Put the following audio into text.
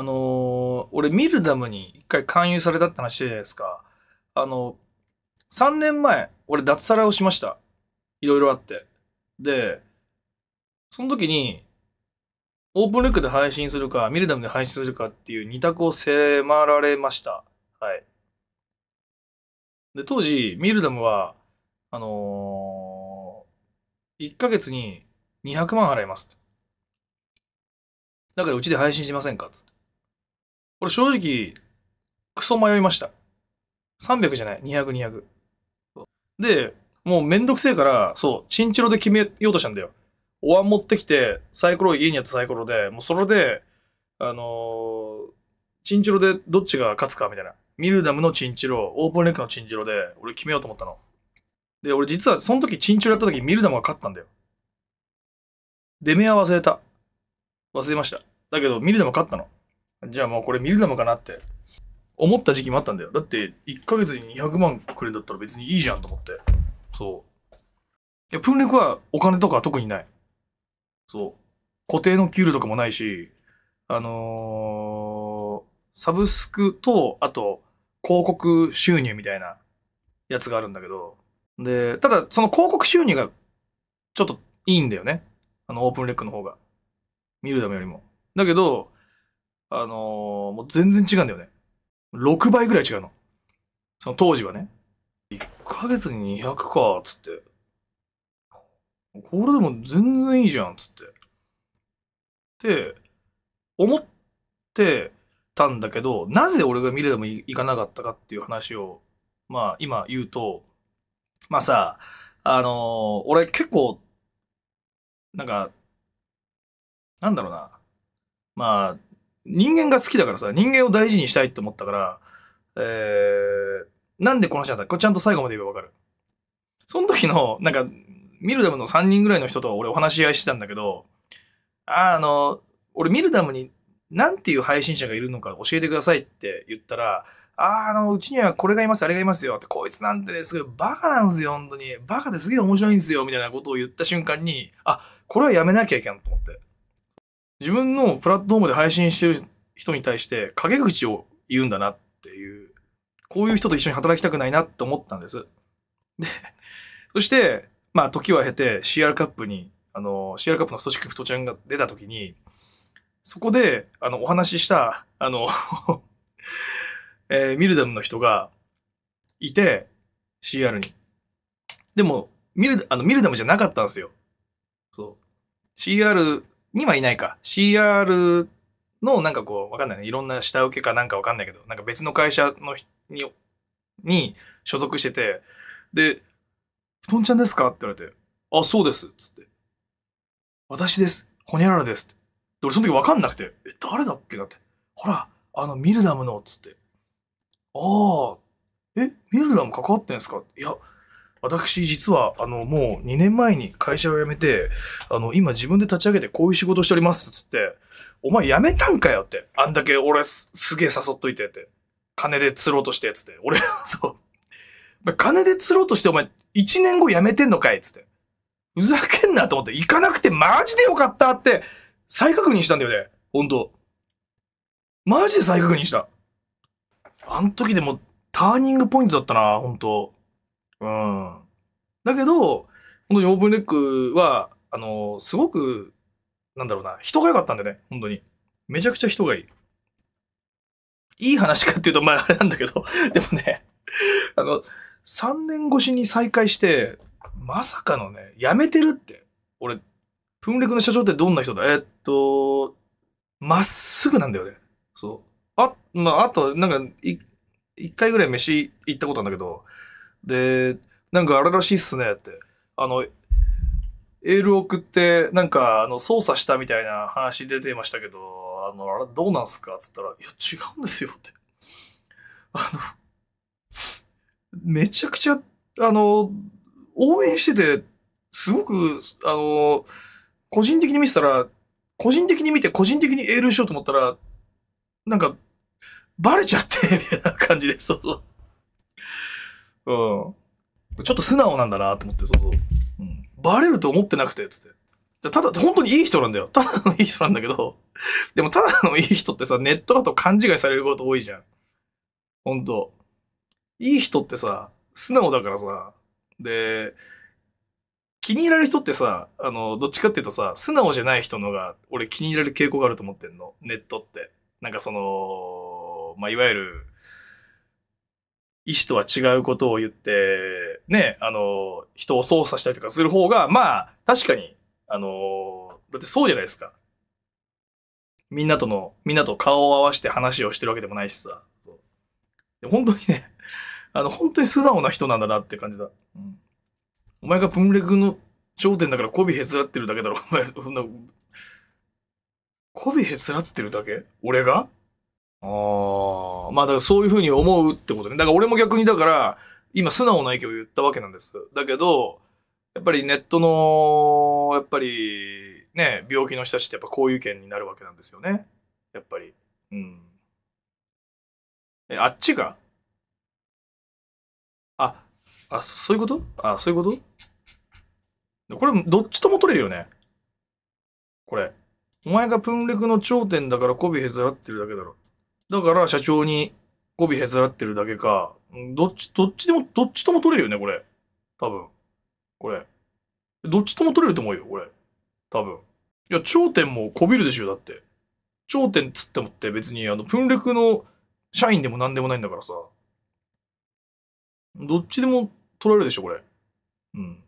あのー、俺、ミルダムに一回勧誘されたって話じゃないですか。あの、3年前、俺、脱サラをしました。いろいろあって。で、その時に、オープンレックで配信するか、ミルダムで配信するかっていう二択を迫られました。はい。で、当時、ミルダムは、あのー、1ヶ月に200万払います。だからうちで配信しませんかつって。俺正直、クソ迷いました。300じゃない、200、200。で、もうめんどくせえから、そう、チンチロで決めようとしたんだよ。お椀持ってきて、サイコロ、家にあったサイコロで、もうそれで、あのー、チンチロでどっちが勝つかみたいな。ミルダムのチンチロ、オープンレックのチンチロで、俺決めようと思ったの。で、俺実はその時チンチロやった時ミルダムが勝ったんだよ。出目は忘れた。忘れました。だけど、ミルダム勝ったの。じゃあもうこれミルダムかなって思った時期もあったんだよ。だって1ヶ月に200万くれんだったら別にいいじゃんと思って。そう。いや、プンレクはお金とか特にない。そう。固定の給料とかもないし、あのー、サブスクと、あと、広告収入みたいなやつがあるんだけど、で、ただ、その広告収入がちょっといいんだよね。あの、オープンレックの方が。ミルダムよりも。だけど、あのー、もう全然違うんだよね。6倍ぐらい違うの。その当時はね。1ヶ月に200か、つって。これでも全然いいじゃん、つって。で、思ってたんだけど、なぜ俺が見れてもいかなかったかっていう話を、まあ今言うと、まあさ、あのー、俺結構、なんか、なんだろうな。まあ、人間が好きだからさ、人間を大事にしたいって思ったから、えー、なんでこの話だったこれちゃんと最後まで言えばわかる。その時の、なんか、ミルダムの3人ぐらいの人と俺お話し合いしてたんだけど、あの、俺ミルダムに何ていう配信者がいるのか教えてくださいって言ったら、ああの、うちにはこれがいます、あれがいますよって、こいつなんてね、すごいバカなんですよ、本当に。バカですげえ面白いんですよ、みたいなことを言った瞬間に、あ、これはやめなきゃいけんと思って。自分のプラットフォームで配信してる人に対して陰口を言うんだなっていう、こういう人と一緒に働きたくないなって思ったんです。で、そして、まあ時は経て CR カップに、あの、CR カップの組織トちゃんが出た時に、そこで、あの、お話しした、あのえー、ミルダムの人がいて、CR に。でも、ミル、あの、ミルダムじゃなかったんですよ。そう。CR にはいないか。CR のなんかこう、わかんないね。いろんな下請けかなんかわかんないけど、なんか別の会社のに、に所属してて、で、布団ちゃんですかって言われて、あ、そうです。つって。私です。ほにゃららです。って。で、俺その時わかんなくて、え、誰だっけなって。ほら、あの、ミルダムの、つって。ああ、え、ミルダム関わってんですかいや、私実は、あの、もう2年前に会社を辞めて、あの、今自分で立ち上げてこういう仕事しておりますつって、お前辞めたんかよって。あんだけ俺すすげえ誘っといてって。金で釣ろうとしてつって。俺、そう。金で釣ろうとしてお前1年後辞めてんのかいつって。ふざけんなと思って、行かなくてマジでよかったって再確認したんだよね。ほんと。マジで再確認した。あの時でもターニングポイントだったな、ほんと。うん。だけど、本当にオープンレックは、あの、すごく、なんだろうな、人が良かったんでね、本当に。めちゃくちゃ人がいい。いい話かっていうと、まああれなんだけど、でもね、あの、3年越しに再会して、まさかのね、辞めてるって。俺、プンレクの社長ってどんな人だえっと、まっすぐなんだよね。そう。あ、まあ、あと、なんか、一回ぐらい飯行ったことあるんだけど、で、なんかあれらしいっすねって。あの、エール送って、なんか、あの、操作したみたいな話出てましたけど、あの、あれどうなんすかつったら、いや、違うんですよって。あの、めちゃくちゃ、あの、応援してて、すごく、あの、個人的に見てたら、個人的に見て、個人的にエールしようと思ったら、なんか、バレちゃって、みたいな感じで、そうそう。うん。ちょっと素直なんだなと思って、そうそう。うん。バレると思ってなくて、つって。じただ、本当にいい人なんだよ。ただのいい人なんだけど、でもただのいい人ってさ、ネットだと勘違いされること多いじゃん。ほんと。いい人ってさ、素直だからさ、で、気に入られる人ってさ、あの、どっちかっていうとさ、素直じゃない人のが、俺気に入られる傾向があると思ってんの。ネットって。なんかその、まあ、いわゆる、意思とは違うことを言って、ね、あの、人を操作したりとかする方が、まあ、確かに、あの、だってそうじゃないですか。みんなとの、みんなと顔を合わせて話をしてるわけでもないしさ。そうで本当にね、あの、本当に素直な人なんだなって感じだ。うん、お前が文レの頂点だから媚びへつらってるだけだろ、お前。そんな、媚びへつらってるだけ俺がああ、まあだからそういうふうに思うってことね。だから俺も逆にだから、今素直な意見を言ったわけなんです。だけど、やっぱりネットの、やっぱりね、病気の人たちってやっぱこういう意見になるわけなんですよね。やっぱり。うん。え、あっちがあ、あ、そういうことあ、そういうことこれ、どっちとも取れるよね。これ。お前がプンレクの頂点だから媚びへざらってるだけだろ。だから社長に語尾へつらってるだけか、どっち、どっちでも、どっちとも取れるよね、これ。多分。これ。どっちとも取れると思うよ、これ。多分。いや、頂点もこびるでしょ、だって。頂点つってもって別に、あの、プンレクの社員でも何でもないんだからさ。どっちでも取られるでしょ、これ。うん。